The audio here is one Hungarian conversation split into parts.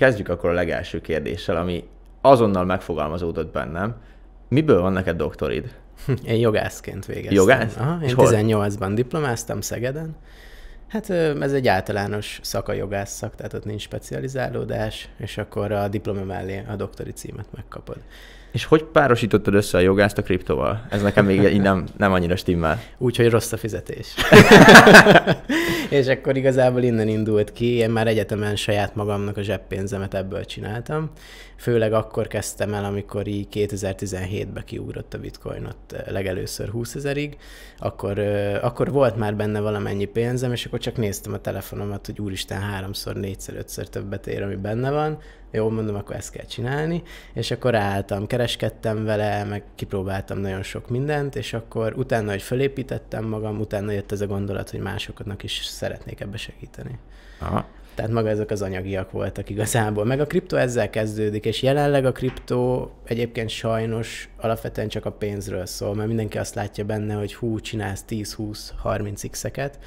Kezdjük akkor a legelső kérdéssel, ami azonnal megfogalmazódott bennem. Miből van neked doktorid? Hm, én jogászként végeztem. Jogász? Aha, én 18-ban diplomáztam Szegeden. Hát ez egy általános szak a jogász szak, tehát ott nincs specializálódás, és akkor a diploma mellé a doktori címet megkapod. És hogy párosítottad össze a jogást a kriptoval? Ez nekem még így nem, nem annyira stimmel. Úgyhogy rossz a fizetés. és akkor igazából innen indult ki, én már egyetemen saját magamnak a zseppénzemet ebből csináltam. Főleg akkor kezdtem el, amikor így 2017-ben kiugrott a bitcoin ott eh, legelőször 20 ezerig, akkor, eh, akkor volt már benne valamennyi pénzem, és akkor csak néztem a telefonomat, hogy úristen háromszor, négyszer, ötször többet ér, ami benne van, jó, mondom, akkor ezt kell csinálni, és akkor álltam, kereskedtem vele, meg kipróbáltam nagyon sok mindent, és akkor utána, hogy fölépítettem magam, utána jött ez a gondolat, hogy másoknak is szeretnék ebbe segíteni. Aha. Tehát maga ezek az anyagiak voltak igazából. Meg a kriptó ezzel kezdődik, és jelenleg a kriptó egyébként sajnos alapvetően csak a pénzről szól, mert mindenki azt látja benne, hogy hú, csinálsz 10-20-30 x-eket,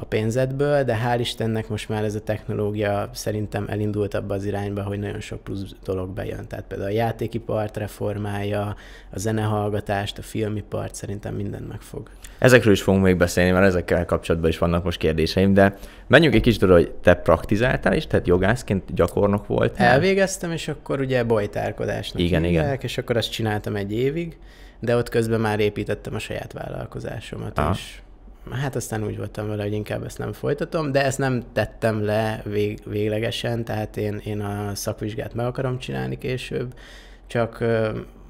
a pénzedből, de hál' Istennek most már ez a technológia szerintem elindult abba az irányba, hogy nagyon sok plusz dolog bejön. Tehát például a játékipart reformálja, a zenehallgatást, a filmipart, szerintem mindent megfog. Ezekről is fogunk még beszélni, mert ezekkel kapcsolatban is vannak most kérdéseim, de menjünk egy kicsit oda, hogy te praktizáltál is, tehát jogászként gyakornok voltál. Elvégeztem, és akkor ugye bojtárkodásnak igen, hívják, igen. és akkor azt csináltam egy évig, de ott közben már építettem a saját vállalkozásomat, Aha. és hát aztán úgy voltam vele, hogy inkább ezt nem folytatom, de ezt nem tettem le vég, véglegesen, tehát én, én a szakvizsgát meg akarom csinálni később, csak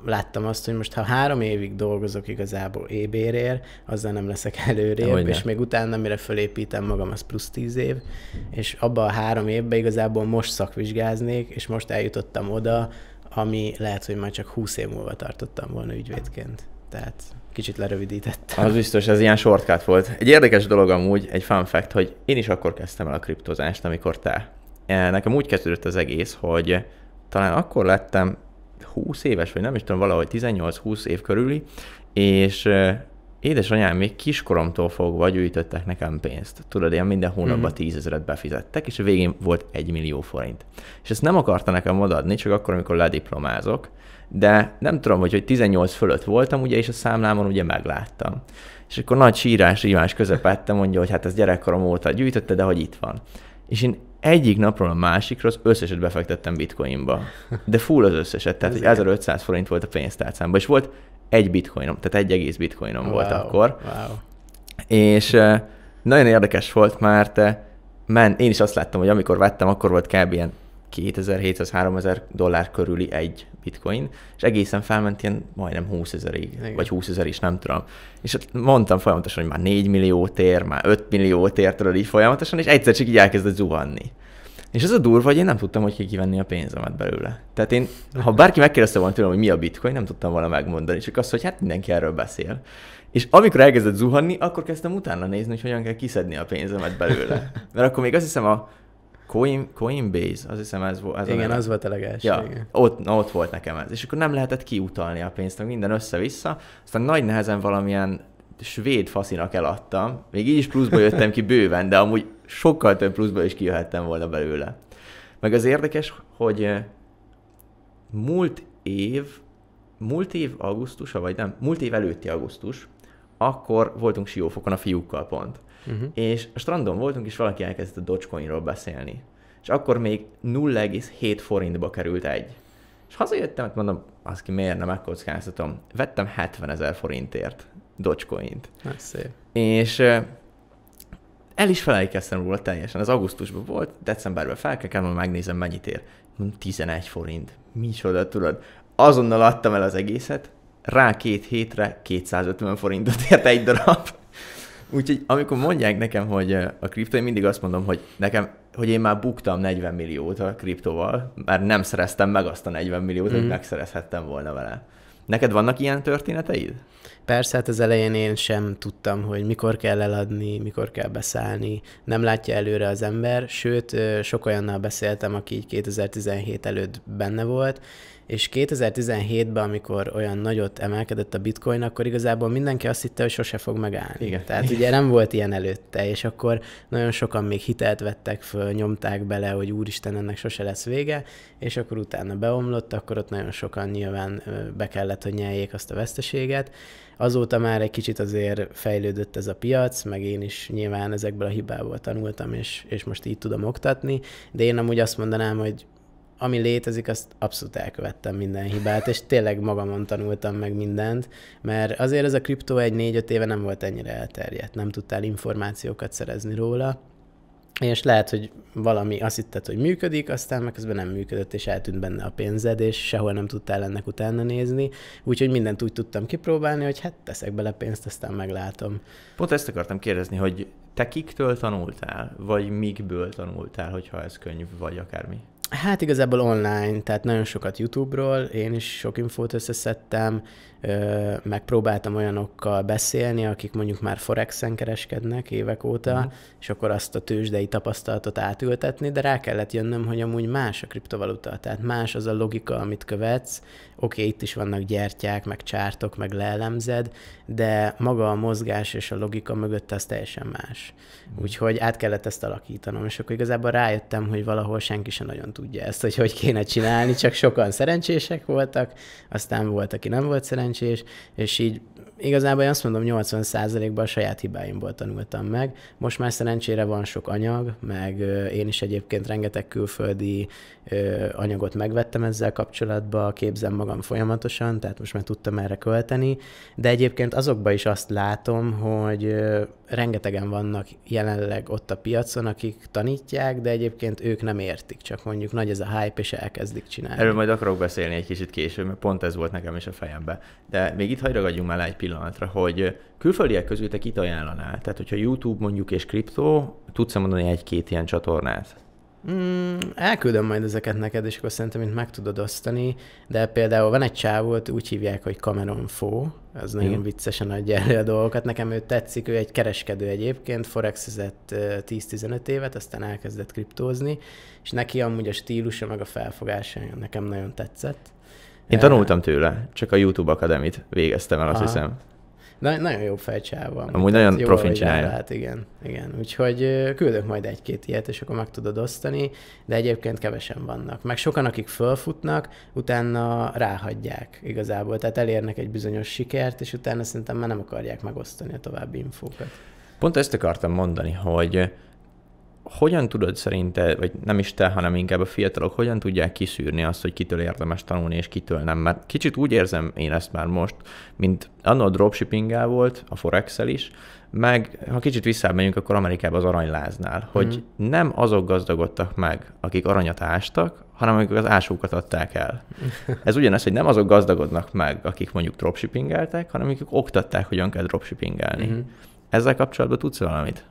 láttam azt, hogy most ha három évig dolgozok igazából ébérér, azzal nem leszek előrébb, és még utána, mire fölépítem magam, az plusz tíz év, és abban a három évben igazából most szakvizsgáznék, és most eljutottam oda, ami lehet, hogy már csak húsz év múlva tartottam volna ügyvédként. Tehát kicsit lerövidített. Az biztos, ez ilyen shortcut volt. Egy érdekes dolog amúgy, egy fun fact, hogy én is akkor kezdtem el a kriptozást, amikor te. E, nekem úgy kezdődött az egész, hogy talán akkor lettem 20 éves, vagy nem is tudom, valahogy 18-20 év körüli, és e, édesanyám még kiskoromtól fogva gyűjtöttek nekem pénzt. Tudod, ilyen minden hónapban mhm. tízezeret befizettek, és a végén volt egy millió forint. És ezt nem akarta nekem odaadni, csak akkor, amikor lediplomázok, de nem tudom, hogy, hogy 18 fölött voltam, ugye, és a számlámon ugye megláttam. És akkor nagy sírás, rímás közepette mondja, hogy hát ez gyerekkorom óta gyűjtötte, de hogy itt van. És én egyik napról a másikra az összeset befektettem bitcoinba. De full az összeset, tehát hogy 1500 forint volt a pénztárcámban, és volt egy bitcoinom, tehát egy egész bitcoinom wow, volt akkor. Wow. És nagyon érdekes volt, mert men, én is azt láttam, hogy amikor vettem, akkor volt kb. ilyen 2700-3000 dollár körüli egy bitcoin, és egészen felment ilyen majdnem 20 ezerig, vagy 20 ezer is, nem tudom. És mondtam folyamatosan, hogy már 4 millió tér, már 5 millió tér, tudod így folyamatosan, és egyszer csak így elkezdett zuhanni. És ez a durva, hogy én nem tudtam, hogy kell kivenni a pénzemet belőle. Tehát én, ha bárki megkérdezte volna tőlem, hogy mi a bitcoin, nem tudtam volna megmondani, csak azt, hogy hát mindenki erről beszél. És amikor elkezdett zuhanni, akkor kezdtem utána nézni, hogy hogyan kell kiszedni a pénzemet belőle. Mert akkor még azt hiszem a Coin, Coinbase, azt hiszem ez volt. Ez igen, a az volt a legelső. Ja, Ott, ott volt nekem ez. És akkor nem lehetett kiutalni a pénzt, minden össze-vissza. Aztán nagy nehezen valamilyen svéd faszinak eladtam. Még így is pluszba jöttem ki bőven, de amúgy sokkal több pluszba is kijöhettem volna belőle. Meg az érdekes, hogy múlt év, múlt év augusztusa, vagy nem, múlt év előtti augusztus, akkor voltunk Siófokon a fiúkkal pont. Uh-huh. És a strandon voltunk, és valaki elkezdett a Dogecoinról beszélni. És akkor még 0,7 forintba került egy. És hazajöttem, hát mondom, azt ki miért nem megkockáztatom. Vettem 70 ezer forintért Dogecoint. Hát szép. És el is felejkeztem róla teljesen. az augusztusban volt, decemberben kell, hogy megnézem, mennyit ér. 11 forint. Micsoda, tudod? Azonnal adtam el az egészet, rá két hétre 250 forintot ért egy darab. Úgyhogy amikor mondják nekem, hogy a kriptó, én mindig azt mondom, hogy nekem, hogy én már buktam 40 milliót a kriptóval, mert nem szereztem meg azt a 40 milliót, hogy mm megszerezhettem volna vele. Neked vannak ilyen történeteid? Persze, hát az elején én sem tudtam, hogy mikor kell eladni, mikor kell beszállni. Nem látja előre az ember, sőt, sok olyannal beszéltem, aki 2017 előtt benne volt, és 2017-ben, amikor olyan nagyot emelkedett a bitcoin, akkor igazából mindenki azt hitte, hogy sose fog megállni. Igen. Tehát Igen. ugye nem volt ilyen előtte, és akkor nagyon sokan még hitelt vettek föl, nyomták bele, hogy úristen, ennek sose lesz vége, és akkor utána beomlott, akkor ott nagyon sokan nyilván be kellett, hogy nyeljék azt a veszteséget. Azóta már egy kicsit azért fejlődött ez a piac, meg én is nyilván ezekből a hibából tanultam, és, és most így tudom oktatni, de én amúgy azt mondanám, hogy ami létezik, azt abszolút elkövettem minden hibát, és tényleg magamon tanultam meg mindent, mert azért ez a kriptó egy négy-öt éve nem volt ennyire elterjedt, nem tudtál információkat szerezni róla, és lehet, hogy valami azt hitted, hogy működik, aztán meg közben nem működött, és eltűnt benne a pénzed, és sehol nem tudtál ennek utána nézni. Úgyhogy mindent úgy tudtam kipróbálni, hogy hát teszek bele pénzt, aztán meglátom. Pont ezt akartam kérdezni, hogy te kiktől tanultál, vagy mikből tanultál, hogyha ez könyv, vagy akármi? Hát igazából online, tehát nagyon sokat YouTube-ról, én is sok infót összeszedtem, megpróbáltam olyanokkal beszélni, akik mondjuk már Forexen kereskednek évek óta, mm. és akkor azt a tőzsdei tapasztalatot átültetni, de rá kellett jönnöm, hogy amúgy más a kriptovaluta, tehát más az a logika, amit követsz. Oké, okay, itt is vannak gyertyák, meg csártok, meg leelemzed, de maga a mozgás és a logika mögött az teljesen más. Mm. Úgyhogy át kellett ezt alakítanom, és akkor igazából rájöttem, hogy valahol senki sem nagyon tudja ezt, hogy hogy kéne csinálni, csak sokan szerencsések voltak, aztán volt, aki nem volt szerencsés, szerencsés, és így igazából én azt mondom, 80%-ban a saját hibáimból tanultam meg. Most már szerencsére van sok anyag, meg én is egyébként rengeteg külföldi anyagot megvettem ezzel kapcsolatban, képzem magam folyamatosan, tehát most már tudtam erre költeni, de egyébként azokban is azt látom, hogy rengetegen vannak jelenleg ott a piacon, akik tanítják, de egyébként ők nem értik, csak mondjuk nagy ez a hype, és elkezdik csinálni. Erről majd akarok beszélni egy kicsit később, mert pont ez volt nekem is a fejemben. De még itt hagyragadjunk már egy pillanatra, hogy külföldiek közül te kit ajánlanál? Tehát, hogyha YouTube mondjuk és kriptó, tudsz mondani egy-két ilyen csatornát? Mm, elküldöm majd ezeket neked, és akkor szerintem itt meg tudod osztani, de például van egy csávót, úgy hívják, hogy Cameron Fó, az nagyon Igen. viccesen adja elő a dolgokat, nekem ő tetszik, ő egy kereskedő egyébként, forexezett 10-15 évet, aztán elkezdett kriptózni, és neki amúgy a stílusa meg a felfogása nekem nagyon tetszett. Én tanultam tőle, csak a YouTube Akademit végeztem el, azt Aha. hiszem. Na, nagyon jó fejcsáv van. Amúgy nagyon jó profin csinálja. Hát igen, igen. Úgyhogy küldök majd egy-két ilyet, és akkor meg tudod osztani, de egyébként kevesen vannak. Meg sokan, akik fölfutnak, utána ráhagyják igazából. Tehát elérnek egy bizonyos sikert, és utána szerintem már nem akarják megosztani a további infókat. Pont ezt akartam mondani, hogy hogyan tudod szerinte, vagy nem is te, hanem inkább a fiatalok, hogyan tudják kiszűrni azt, hogy kitől érdemes tanulni, és kitől nem? Mert kicsit úgy érzem én ezt már most, mint annó a dropshipping volt, a forex is, meg ha kicsit visszamegyünk, akkor Amerikában az aranyláznál, hogy mm. nem azok gazdagodtak meg, akik aranyat ástak, hanem akik az ásókat adták el. Ez ugyanez, hogy nem azok gazdagodnak meg, akik mondjuk dropshippingeltek, hanem akik oktatták, hogyan kell dropshippingelni. Mm. Ezzel kapcsolatban tudsz valamit?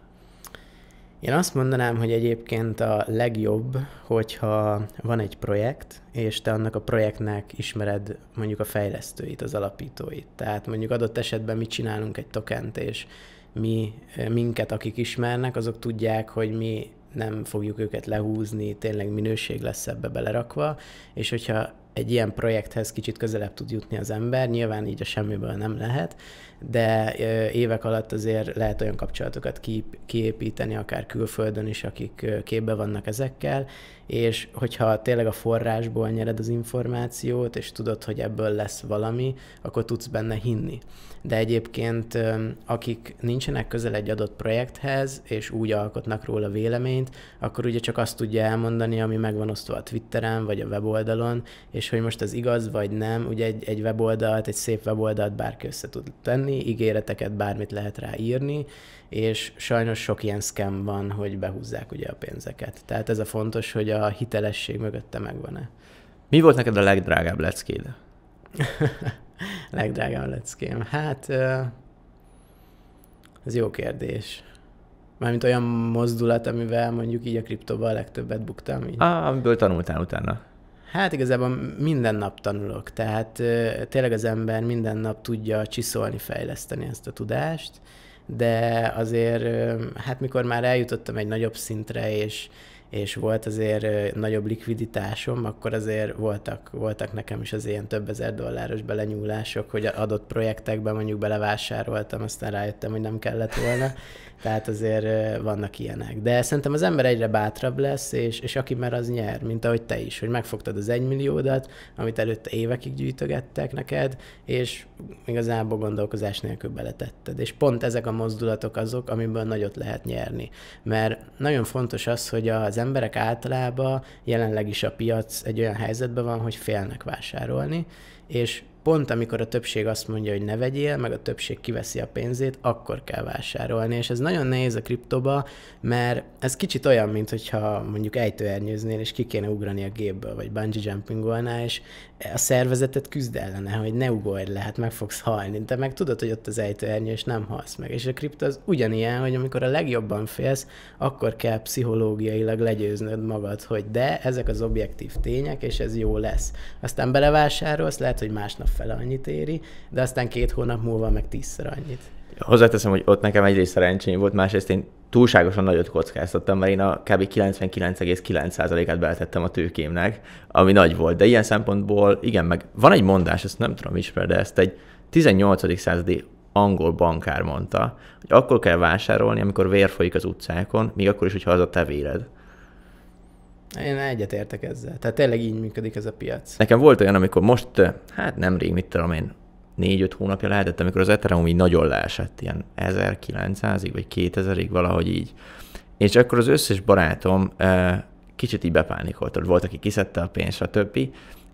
Én azt mondanám, hogy egyébként a legjobb, hogyha van egy projekt, és te annak a projektnek ismered mondjuk a fejlesztőit, az alapítóit. Tehát mondjuk adott esetben mi csinálunk egy tokent, és mi, eh, minket, akik ismernek, azok tudják, hogy mi nem fogjuk őket lehúzni, tényleg minőség lesz ebbe belerakva, és hogyha egy ilyen projekthez kicsit közelebb tud jutni az ember. Nyilván így a semmiből nem lehet, de évek alatt azért lehet olyan kapcsolatokat kiépíteni, akár külföldön is, akik képbe vannak ezekkel, és hogyha tényleg a forrásból nyered az információt, és tudod, hogy ebből lesz valami, akkor tudsz benne hinni. De egyébként, akik nincsenek közel egy adott projekthez, és úgy alkotnak róla véleményt, akkor ugye csak azt tudja elmondani, ami megvan osztva a Twitteren, vagy a weboldalon, és hogy most ez igaz, vagy nem, ugye egy, egy weboldalt, egy szép weboldalt bárki össze tud tenni, ígéreteket bármit lehet rá írni, és sajnos sok ilyen scam van, hogy behúzzák ugye a pénzeket. Tehát ez a fontos, hogy a hitelesség mögötte megvan-e. Mi volt neked a legdrágább leckéd? legdrágább leckém? Hát, ez jó kérdés. Mármint olyan mozdulat, amivel mondjuk így a kriptóban a legtöbbet buktam. Így. Ah, amiből tanultál utána. Hát igazából minden nap tanulok, tehát tényleg az ember minden nap tudja csiszolni, fejleszteni ezt a tudást, de azért, hát mikor már eljutottam egy nagyobb szintre, és és volt azért nagyobb likviditásom, akkor azért voltak, voltak nekem is az ilyen több ezer dolláros belenyúlások, hogy adott projektekben mondjuk belevásároltam, aztán rájöttem, hogy nem kellett volna. Tehát azért vannak ilyenek. De szerintem az ember egyre bátrabb lesz, és, és aki már az nyer, mint ahogy te is, hogy megfogtad az egymilliódat, amit előtte évekig gyűjtögettek neked, és igazából gondolkozás nélkül beletetted. És pont ezek a mozdulatok azok, amiből nagyot lehet nyerni. Mert nagyon fontos az, hogy az emberek általában jelenleg is a piac egy olyan helyzetben van, hogy félnek vásárolni, és pont amikor a többség azt mondja, hogy ne vegyél, meg a többség kiveszi a pénzét, akkor kell vásárolni. És ez nagyon nehéz a kriptoba, mert ez kicsit olyan, mint hogyha mondjuk ejtőernyőznél, és ki kéne ugrani a gépből, vagy bungee jumpingolnál, és a szervezetet küzd ellene, hogy ne ugorj le, hát meg fogsz halni. De meg tudod, hogy ott az ejtőernyő, és nem halsz meg. És a kripto az ugyanilyen, hogy amikor a legjobban félsz, akkor kell pszichológiailag legyőznöd magad, hogy de ezek az objektív tények, és ez jó lesz. Aztán belevásárolsz, lehet, hogy másnap fele annyit éri, de aztán két hónap múlva meg tízszer annyit. Hozzáteszem, hogy ott nekem egyrészt szerencsém volt, másrészt én túlságosan nagyot kockáztattam, mert én a kb. 99,9%-át beletettem a tőkémnek, ami nagy volt. De ilyen szempontból, igen, meg van egy mondás, ezt nem tudom ismer, de ezt egy 18. századi angol bankár mondta, hogy akkor kell vásárolni, amikor vér folyik az utcákon, még akkor is, hogyha az a tevéred. Én egyetértek ezzel. Tehát tényleg így működik ez a piac. Nekem volt olyan, amikor most, eh, hát nemrég, mit tudom én, négy-öt hónapja lehetett, amikor az Ethereum így nagyon leesett, ilyen 1900-ig vagy 2000-ig, valahogy így. És akkor az összes barátom eh, kicsit így bepánikolt, volt, aki kiszedte a pénzt, többi,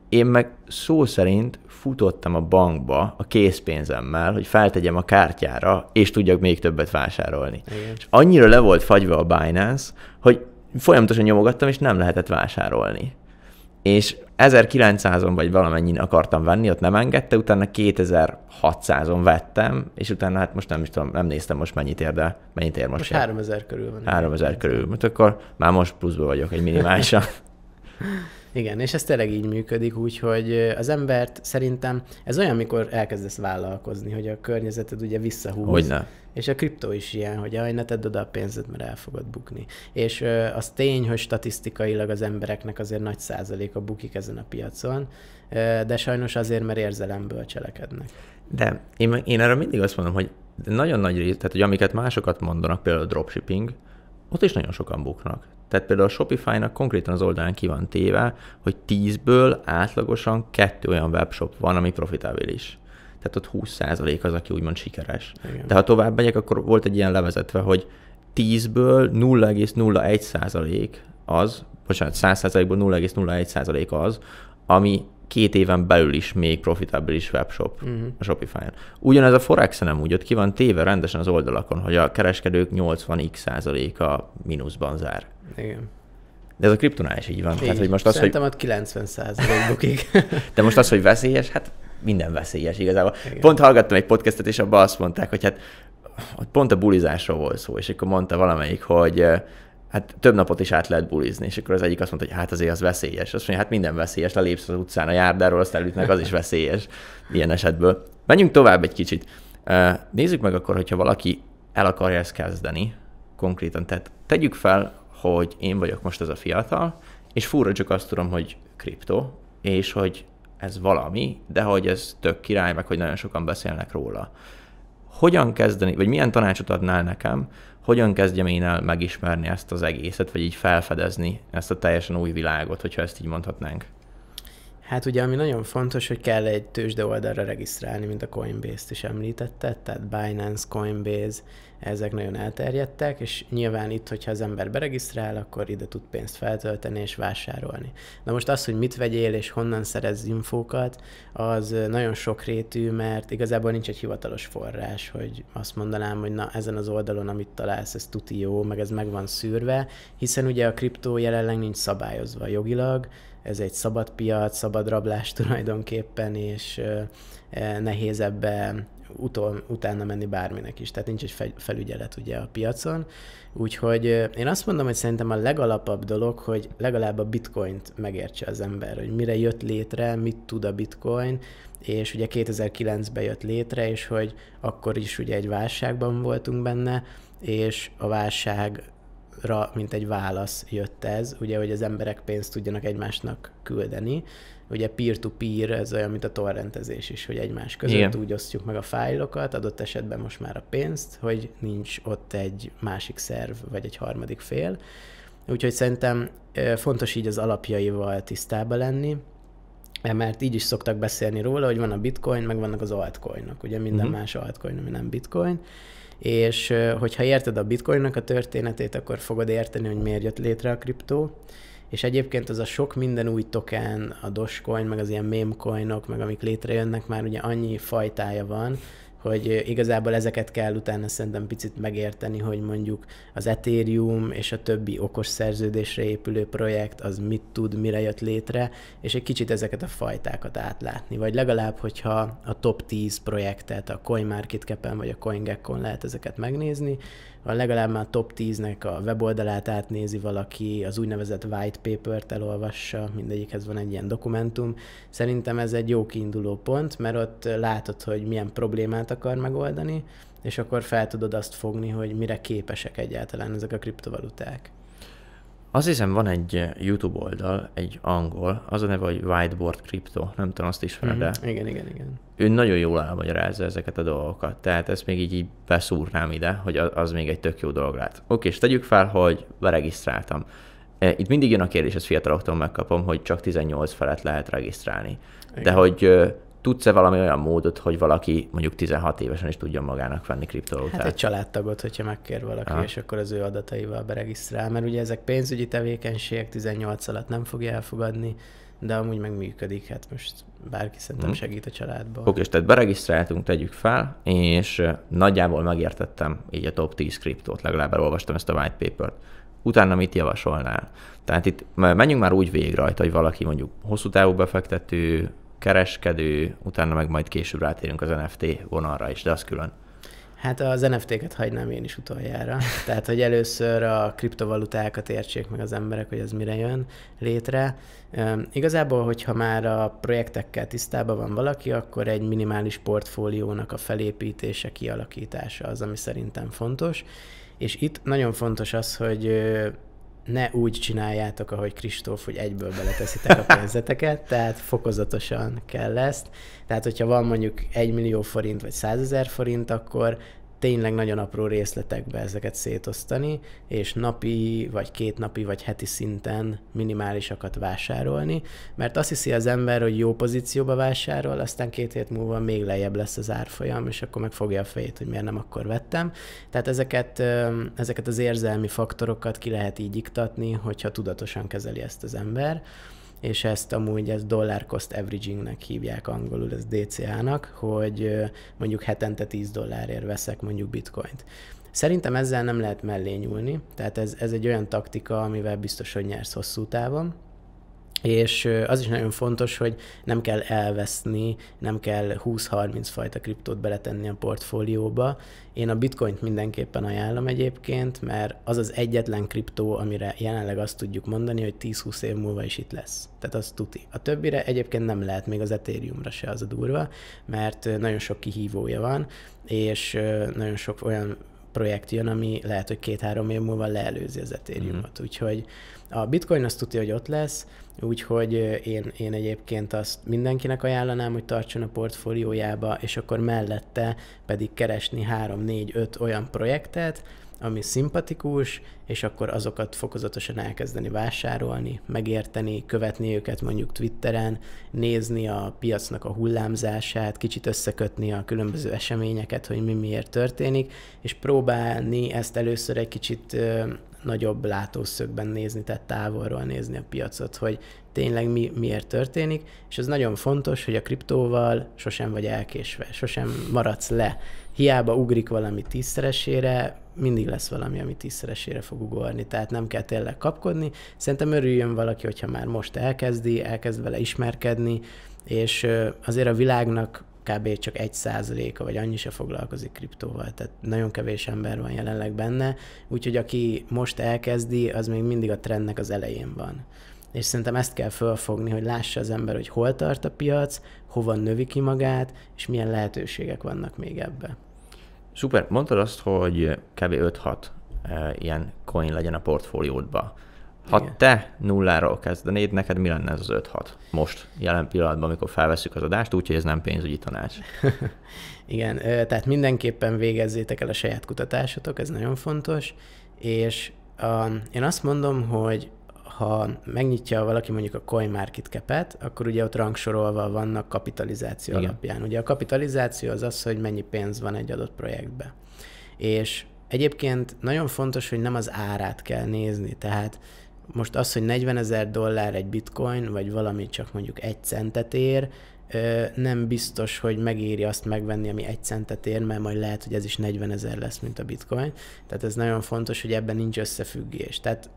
Én meg szó szerint futottam a bankba a készpénzemmel, hogy feltegyem a kártyára, és tudjak még többet vásárolni. Igen. És annyira le volt fagyva a Binance, hogy folyamatosan nyomogattam, és nem lehetett vásárolni. És 1900-on vagy valamennyin akartam venni, ott nem engedte, utána 2600-on vettem, és utána hát most nem is tudom, nem néztem most mennyit ér, de mennyit ér most. Most 3000 körül van. 3000 körül, mert hát akkor már most pluszba vagyok egy minimálisan. Igen, és ez tényleg így működik, úgyhogy az embert szerintem ez olyan, mikor elkezdesz vállalkozni, hogy a környezeted ugye visszahúz. Hogyne. És a kriptó is ilyen, hogy aj, ne tedd oda a pénzed, mert el fogod bukni. És az tény, hogy statisztikailag az embereknek azért nagy százaléka bukik ezen a piacon, de sajnos azért, mert érzelemből cselekednek. De én, én erre mindig azt mondom, hogy nagyon nagy rész, tehát hogy amiket másokat mondanak, például a dropshipping, ott is nagyon sokan buknak. Tehát például a Shopify-nak konkrétan az oldalán ki van téve, hogy 10-ből átlagosan kettő olyan webshop van, ami profitábilis. Tehát ott 20% az, aki úgymond sikeres. Igen. De ha tovább megyek, akkor volt egy ilyen levezetve, hogy 10-ből 0,01% az, bocsánat, 100%-ból 0,01% az, ami két éven belül is még profitabilis webshop uh-huh. a shopify en Ugyanez a forex nem úgy, ott ki van téve rendesen az oldalakon, hogy a kereskedők 80x százaléka mínuszban zár. Igen. De ez a kriptonál is így van. Így. Hát, hogy most az, Szerintem hogy... 90 százalék bukik. De most az, hogy veszélyes, hát minden veszélyes igazából. Igen. Pont hallgattam egy podcastet, és abban azt mondták, hogy hát ott pont a bulizásról volt szó, és akkor mondta valamelyik, hogy hát több napot is át lehet bulizni, és akkor az egyik azt mondta, hogy hát azért az veszélyes. Azt mondja, hát minden veszélyes, lelépsz az utcán a járdáról, azt elütnek, az is veszélyes ilyen esetből. Menjünk tovább egy kicsit. Nézzük meg akkor, hogyha valaki el akarja ezt kezdeni konkrétan. Tehát tegyük fel, hogy én vagyok most ez a fiatal, és fúra csak azt tudom, hogy kripto, és hogy ez valami, de hogy ez tök király, meg hogy nagyon sokan beszélnek róla. Hogyan kezdeni, vagy milyen tanácsot adnál nekem, hogyan kezdjem én el megismerni ezt az egészet, vagy így felfedezni ezt a teljesen új világot, hogyha ezt így mondhatnánk? Hát ugye, ami nagyon fontos, hogy kell egy tőzsde oldalra regisztrálni, mint a Coinbase-t is említetted, tehát Binance, Coinbase, ezek nagyon elterjedtek, és nyilván itt, hogyha az ember beregisztrál, akkor ide tud pénzt feltölteni és vásárolni. Na most az, hogy mit vegyél és honnan szerez infókat, az nagyon sokrétű, mert igazából nincs egy hivatalos forrás, hogy azt mondanám, hogy na ezen az oldalon, amit találsz, ez tuti jó, meg ez meg van szűrve, hiszen ugye a kriptó jelenleg nincs szabályozva jogilag, ez egy szabad piac, szabad rablás tulajdonképpen, és e, nehéz ebbe utol, utána menni bárminek is. Tehát nincs egy felügyelet ugye a piacon. Úgyhogy én azt mondom, hogy szerintem a legalapabb dolog, hogy legalább a bitcoint megértse az ember, hogy mire jött létre, mit tud a bitcoin, és ugye 2009-ben jött létre, és hogy akkor is ugye egy válságban voltunk benne, és a válság ra, mint egy válasz jött ez, ugye, hogy az emberek pénzt tudjanak egymásnak küldeni. Ugye peer-to-peer, ez olyan, mint a torrentezés is, hogy egymás között Igen. úgy osztjuk meg a fájlokat, adott esetben most már a pénzt, hogy nincs ott egy másik szerv, vagy egy harmadik fél. Úgyhogy szerintem fontos így az alapjaival tisztába lenni, e, mert így is szoktak beszélni róla, hogy van a bitcoin, meg vannak az altcoinok, ugye minden uh-huh. más altcoin, ami nem bitcoin, és hogyha érted a bitcoinnak a történetét, akkor fogod érteni, hogy miért jött létre a kriptó, és egyébként az a sok minden új token, a Dogecoin, meg az ilyen memecoinok, meg amik létrejönnek, már ugye annyi fajtája van, hogy igazából ezeket kell utána szerintem picit megérteni, hogy mondjuk az Ethereum és a többi okos szerződésre épülő projekt az mit tud, mire jött létre, és egy kicsit ezeket a fajtákat átlátni. Vagy legalább, hogyha a top 10 projektet a CoinMarketCap-en vagy a CoinGecko-n lehet ezeket megnézni, a legalább már top 10-nek a weboldalát átnézi valaki, az úgynevezett white paper-t elolvassa, mindegyikhez van egy ilyen dokumentum. Szerintem ez egy jó kiinduló pont, mert ott látod, hogy milyen problémát akar megoldani, és akkor fel tudod azt fogni, hogy mire képesek egyáltalán ezek a kriptovaluták. Azt hiszem van egy eh, YouTube oldal, egy angol, az a neve, hogy Whiteboard Crypto, nem tudom, azt ismered mm-hmm. de Igen, igen, igen. Ő nagyon jól elmagyarázza ezeket a dolgokat, tehát ezt még így, így beszúrnám ide, hogy az még egy tök jó dolog lát. Oké, és tegyük fel, hogy beregisztráltam. Eh, itt mindig jön a kérdés, ezt fiataloktól megkapom, hogy csak 18 felett lehet regisztrálni. Igen. De hogy eh, tudsz-e valami olyan módot, hogy valaki mondjuk 16 évesen is tudjon magának venni kriptovalutát? Hát egy családtagot, hogyha megkér valaki, Aha. és akkor az ő adataival beregisztrál, mert ugye ezek pénzügyi tevékenységek, 18 alatt nem fogja elfogadni, de amúgy meg működik, hát most bárki szerintem hmm. segít a családban. Oké, és tehát beregisztráltunk, tegyük fel, és nagyjából megértettem így a top 10 kriptót, legalább elolvastam ezt a white paper-t utána mit javasolnál? Tehát itt menjünk már úgy végig rajta, hogy valaki mondjuk hosszú távú befektető, kereskedő, utána meg majd később rátérünk az NFT vonalra is, de az külön. Hát az NFT-ket hagynám én is utoljára. Tehát, hogy először a kriptovalutákat értsék meg az emberek, hogy ez mire jön létre. Üm, igazából, hogyha már a projektekkel tisztában van valaki, akkor egy minimális portfóliónak a felépítése, kialakítása az, ami szerintem fontos. És itt nagyon fontos az, hogy ne úgy csináljátok, ahogy Kristóf, hogy egyből beleteszitek a pénzeteket, tehát fokozatosan kell ezt. Tehát, hogyha van mondjuk 1 millió forint vagy 100 ezer forint, akkor tényleg nagyon apró részletekbe ezeket szétosztani, és napi, vagy két napi, vagy heti szinten minimálisakat vásárolni, mert azt hiszi az ember, hogy jó pozícióba vásárol, aztán két hét múlva még lejjebb lesz az árfolyam, és akkor meg fogja a fejét, hogy miért nem akkor vettem. Tehát ezeket, ezeket az érzelmi faktorokat ki lehet így iktatni, hogyha tudatosan kezeli ezt az ember és ezt amúgy ez dollar cost averagingnek hívják angolul, ez DCA-nak, hogy mondjuk hetente 10 dollárért veszek mondjuk bitcoint. Szerintem ezzel nem lehet mellé nyúlni, tehát ez, ez egy olyan taktika, amivel biztos, hogy nyersz hosszú távon, és az is nagyon fontos, hogy nem kell elveszni, nem kell 20-30 fajta kriptót beletenni a portfólióba. Én a bitcoint mindenképpen ajánlom egyébként, mert az az egyetlen kriptó, amire jelenleg azt tudjuk mondani, hogy 10-20 év múlva is itt lesz. Tehát az tuti. A többire egyébként nem lehet még az Ethereumra se az a durva, mert nagyon sok kihívója van, és nagyon sok olyan projekt jön, ami lehet, hogy két-három év múlva leelőzi az mhm. ethereum Mm. Úgyhogy a bitcoin azt tudja, hogy ott lesz, úgyhogy én, én egyébként azt mindenkinek ajánlanám, hogy tartson a portfóliójába, és akkor mellette pedig keresni 3-4-5 olyan projektet, ami szimpatikus, és akkor azokat fokozatosan elkezdeni vásárolni, megérteni, követni őket mondjuk Twitteren, nézni a piacnak a hullámzását, kicsit összekötni a különböző eseményeket, hogy mi miért történik, és próbálni ezt először egy kicsit nagyobb látószögben nézni, tehát távolról nézni a piacot, hogy tényleg mi, miért történik, és ez nagyon fontos, hogy a kriptóval sosem vagy elkésve, sosem maradsz le. Hiába ugrik valami tízszeresére, mindig lesz valami, ami tízszeresére fog ugorni, tehát nem kell tényleg kapkodni. Szerintem örüljön valaki, hogyha már most elkezdi, elkezd vele ismerkedni, és azért a világnak kb. csak egy százaléka, vagy annyi se foglalkozik kriptóval, tehát nagyon kevés ember van jelenleg benne, úgyhogy aki most elkezdi, az még mindig a trendnek az elején van. És szerintem ezt kell fölfogni, hogy lássa az ember, hogy hol tart a piac, hova növi ki magát, és milyen lehetőségek vannak még ebbe. Szuper, mondtad azt, hogy kb. 5-6 eh, ilyen coin legyen a portfóliódban. Ha Igen. te nulláról kezdenéd, neked mi lenne ez az 5-6 most, jelen pillanatban, amikor felveszük az adást, úgyhogy ez nem pénzügyi tanács. Igen, tehát mindenképpen végezzétek el a saját kutatásotok, ez nagyon fontos, és a, um, én azt mondom, hogy ha megnyitja valaki mondjuk a coin market et akkor ugye ott rangsorolva vannak kapitalizáció Igen. alapján. Ugye a kapitalizáció az az, hogy mennyi pénz van egy adott projektbe. És egyébként nagyon fontos, hogy nem az árát kell nézni, tehát most az, hogy 40 ezer dollár egy bitcoin, vagy valami csak mondjuk egy centet ér, nem biztos, hogy megéri azt megvenni, ami egy centet ér, mert majd lehet, hogy ez is 40 ezer lesz, mint a bitcoin. Tehát ez nagyon fontos, hogy ebben nincs összefüggés. Tehát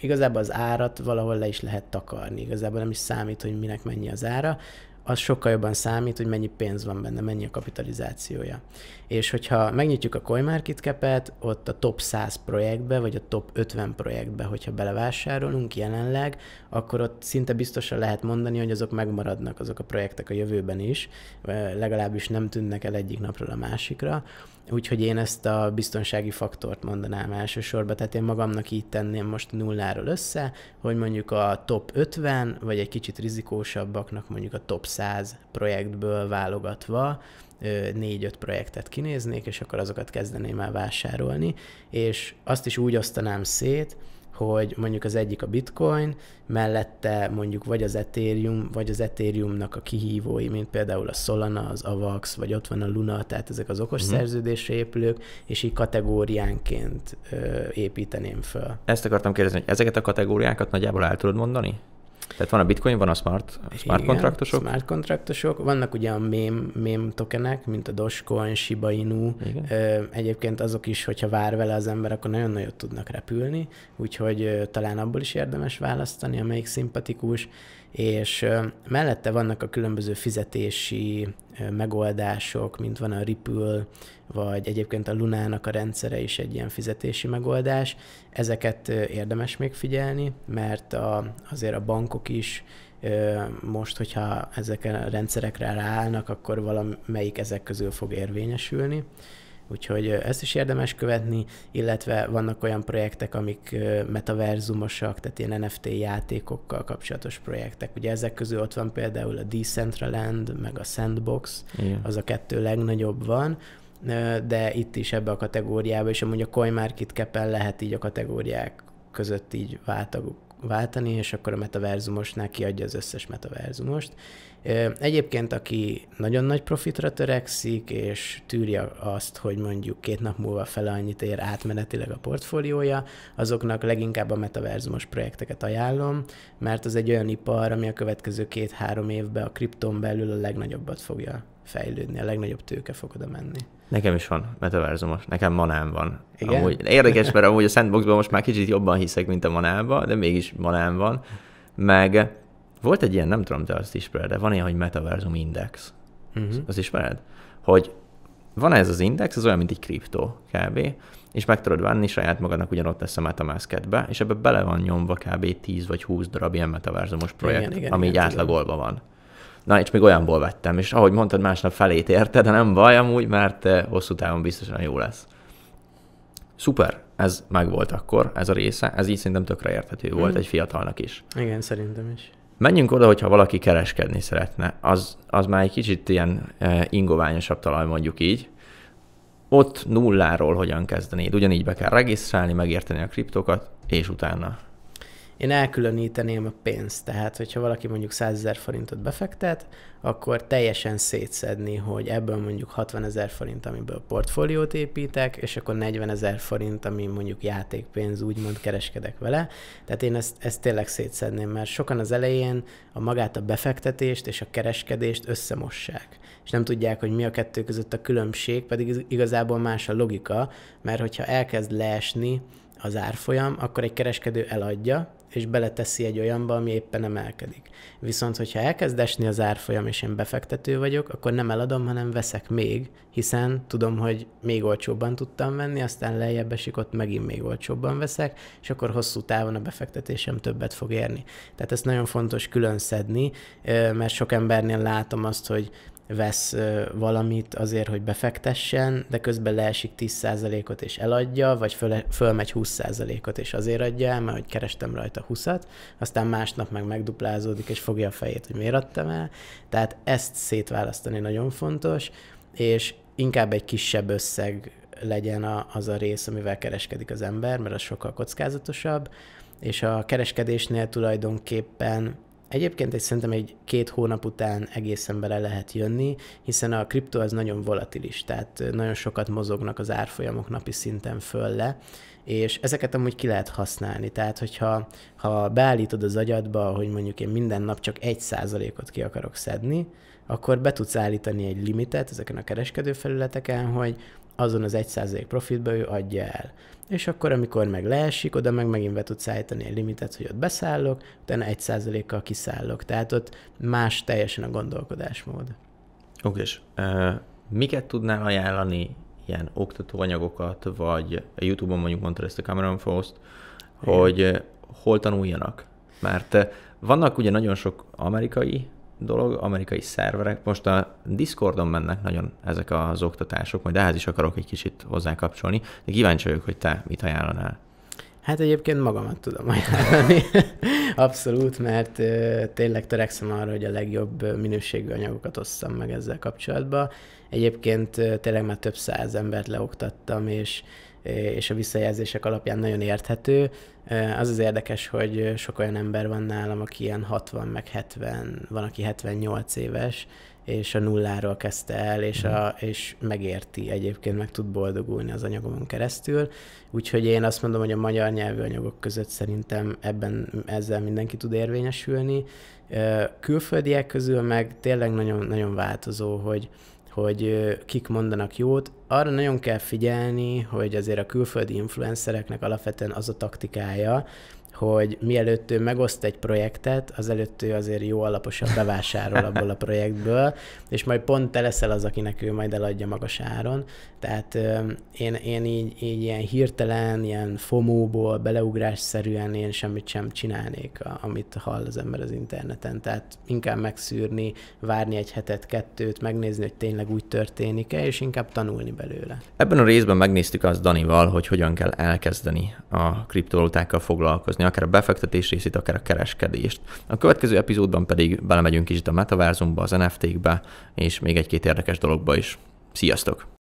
igazából az árat valahol le is lehet takarni. Igazából nem is számít, hogy minek mennyi az ára az sokkal jobban számít, hogy mennyi pénz van benne, mennyi a kapitalizációja. És hogyha megnyitjuk a coinmarketcap et ott a top 100 projektbe, vagy a top 50 projektbe, hogyha belevásárolunk jelenleg, akkor ott szinte biztosan lehet mondani, hogy azok megmaradnak, azok a projektek a jövőben is, legalábbis nem tűnnek el egyik napról a másikra. Úgyhogy én ezt a biztonsági faktort mondanám elsősorban, tehát én magamnak így tenném most nulláról össze, hogy mondjuk a top 50, vagy egy kicsit rizikósabbaknak mondjuk a top 100 projektből válogatva 4-5 projektet kinéznék, és akkor azokat kezdeném el vásárolni, és azt is úgy osztanám szét, hogy mondjuk az egyik a bitcoin, mellette mondjuk vagy az Ethereum, vagy az Ethereumnak a kihívói, mint például a Solana, az Avax, vagy ott van a Luna, tehát ezek az okos mm-hmm. szerződésre épülők, és így kategóriánként ö, építeném föl. Ezt akartam kérdezni, hogy ezeket a kategóriákat nagyjából el tudod mondani? Tehát van a bitcoin, van a smart, a smart Igen, kontraktusok. smart kontraktusok. vannak ugye a mém, mém tokenek, mint a Dogecoin, Shiba Inu. Igen. Egyébként azok is, hogyha vár vele az ember, akkor nagyon nagyot tudnak repülni, úgyhogy talán abból is érdemes választani, amelyik szimpatikus és mellette vannak a különböző fizetési megoldások, mint van a Ripple, vagy egyébként a Lunának a rendszere is egy ilyen fizetési megoldás. Ezeket érdemes még figyelni, mert a, azért a bankok is most, hogyha ezek a rendszerekre ráállnak, akkor valamelyik ezek közül fog érvényesülni. Úgyhogy ezt is érdemes követni, illetve vannak olyan projektek, amik metaverzumosak, tehát ilyen NFT játékokkal kapcsolatos projektek. Ugye ezek közül ott van például a Decentraland, meg a Sandbox, Igen. az a kettő legnagyobb van, de itt is ebbe a kategóriába, és amúgy a CoinMarket cap lehet így a kategóriák között így váltani, és akkor a metaverzumosnál kiadja az összes metaverzumost, Egyébként, aki nagyon nagy profitra törekszik, és tűrje azt, hogy mondjuk két nap múlva fele annyit ér átmenetileg a portfóliója, azoknak leginkább a metaverzumos projekteket ajánlom, mert az egy olyan ipar, ami a következő két-három évben a kripton belül a legnagyobbat fogja fejlődni, a legnagyobb tőke fog oda menni. Nekem is van metaverzumos, nekem manám van. Igen? Amúgy, érdekes, mert amúgy a sandboxban most már kicsit jobban hiszek, mint a manába, de mégis manám van. Meg volt egy ilyen, nem tudom, te azt ismered, de van ilyen, hogy Metaversum Index. Uh-huh. Mhm. Az ismered? Hogy van ez az index, ez olyan, mint egy kriptó kb. És meg tudod venni saját magadnak ugyanott lesz a be, és ebbe bele van nyomva kb. 10 vagy 20 darab ilyen metaverzumos projekt, igen, igen, ami igen, így igen. átlagolva van. Na, és még olyanból vettem, és ahogy mondtad, másnap felét érte, de nem baj amúgy, mert eh, hosszú távon biztosan jó lesz. Szuper, ez megvolt akkor, ez a része, ez így szerintem tökre érthető volt mm. egy fiatalnak is. Igen, szerintem is. Menjünk oda, hogyha valaki kereskedni szeretne. Az, az már egy kicsit ilyen e, ingoványosabb talaj, mondjuk így. Ott nulláról hogyan kezdenéd? Ugyanígy be kell regisztrálni, megérteni a kriptokat, és utána én elkülöníteném a pénzt. Tehát, hogyha valaki mondjuk 100 ezer forintot befektet, akkor teljesen szétszedni, hogy ebből mondjuk 60 ezer forint, amiből portfóliót építek, és akkor 40 ezer forint, ami mondjuk játékpénz, úgymond kereskedek vele. Tehát én ezt, ezt tényleg szétszedném, mert sokan az elején a magát a befektetést és a kereskedést összemossák és nem tudják, hogy mi a kettő között a különbség, pedig igazából más a logika, mert hogyha elkezd leesni az árfolyam, akkor egy kereskedő eladja, és beleteszi egy olyanba, ami éppen emelkedik. Viszont, hogyha elkezd esni az árfolyam, és én befektető vagyok, akkor nem eladom, hanem veszek még, hiszen tudom, hogy még olcsóbban tudtam venni, aztán lejjebb esik, ott megint még olcsóbban veszek, és akkor hosszú távon a befektetésem többet fog érni. Tehát ezt nagyon fontos külön szedni, mert sok embernél látom azt, hogy vesz valamit azért, hogy befektessen, de közben leesik 10%-ot és eladja, vagy föl, fölmegy 20%-ot és azért adja el, mert hogy kerestem rajta 20-at, aztán másnap meg megduplázódik és fogja a fejét, hogy miért adtam el. Tehát ezt szétválasztani nagyon fontos, és inkább egy kisebb összeg legyen a, az a rész, amivel kereskedik az ember, mert az sokkal kockázatosabb, és a kereskedésnél tulajdonképpen Egyébként egy szerintem egy két hónap után egészen bele lehet jönni, hiszen a kriptó az nagyon volatilis, tehát nagyon sokat mozognak az árfolyamok napi szinten föl le, és ezeket amúgy ki lehet használni. Tehát, hogyha ha beállítod az agyadba, hogy mondjuk én minden nap csak egy százalékot ki akarok szedni, akkor be tudsz állítani egy limitet ezeken a kereskedő felületeken, hogy azon az 1% profitba ő adja el. És akkor, amikor meg leesik, oda meg megint be tudsz állítani egy limitet, hogy ott beszállok, utána 1%-kal kiszállok. Tehát ott más teljesen a gondolkodásmód. Oké, és uh, miket tudnál ajánlani ilyen oktatóanyagokat, vagy a YouTube-on mondjuk mondta ezt a Cameron Faust, hogy hol tanuljanak? Mert vannak ugye nagyon sok amerikai dolog, amerikai szerverek, most a Discordon mennek nagyon ezek az oktatások, majd ehhez is akarok egy kicsit hozzákapcsolni, de kíváncsi vagyok, hogy te mit ajánlanál. Hát egyébként magamat tudom ajánlani. Abszolút, mert tényleg törekszem arra, hogy a legjobb minőségű anyagokat osszam meg ezzel kapcsolatban. Egyébként tényleg már több száz embert leoktattam, és és a visszajelzések alapján nagyon érthető. Az az érdekes, hogy sok olyan ember van nálam, aki ilyen 60 meg 70, van, aki 78 éves, és a nulláról kezdte el, és, mhm. a, és megérti egyébként, meg tud boldogulni az anyagomon keresztül. Úgyhogy én azt mondom, hogy a magyar nyelvű anyagok között szerintem ebben ezzel mindenki tud érvényesülni. Külföldiek közül meg tényleg nagyon, nagyon változó, hogy hogy kik mondanak jót. Arra nagyon kell figyelni, hogy azért a külföldi influencereknek alapvetően az a taktikája, hogy mielőtt ő megoszt egy projektet, azelőtt ő azért jó alaposan bevásárol abból a projektből, és majd pont te leszel az, akinek ő majd eladja magas áron. Tehát én, én így, így ilyen hirtelen, ilyen fomóból, beleugrásszerűen én semmit sem csinálnék, amit hall az ember az interneten. Tehát inkább megszűrni, várni egy hetet, kettőt, megnézni, hogy tényleg úgy történik-e, és inkább tanulni belőle. Ebben a részben megnéztük az Danival, hogy hogyan kell elkezdeni a kriptovalutákkal foglalkozni látni akár a befektetés részét, akár a kereskedést. A következő epizódban pedig belemegyünk kicsit a metaverzumba, az NFT-kbe, és még egy-két érdekes dologba is. Sziasztok!